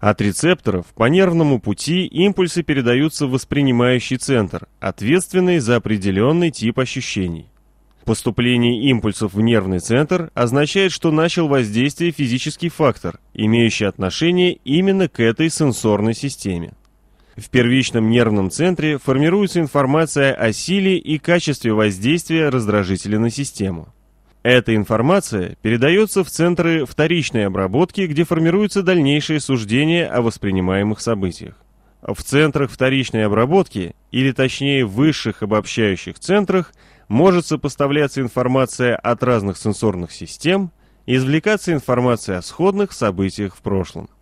От рецепторов по нервному пути импульсы передаются в воспринимающий центр, ответственный за определенный тип ощущений. Поступление импульсов в нервный центр означает, что начал воздействие физический фактор, имеющий отношение именно к этой сенсорной системе. В первичном нервном центре формируется информация о силе и качестве воздействия раздражителя на систему. Эта информация передается в центры вторичной обработки, где формируются дальнейшие суждения о воспринимаемых событиях. В центрах вторичной обработки, или точнее высших обобщающих центрах, может сопоставляться информация от разных сенсорных систем, извлекаться информация о сходных событиях в прошлом.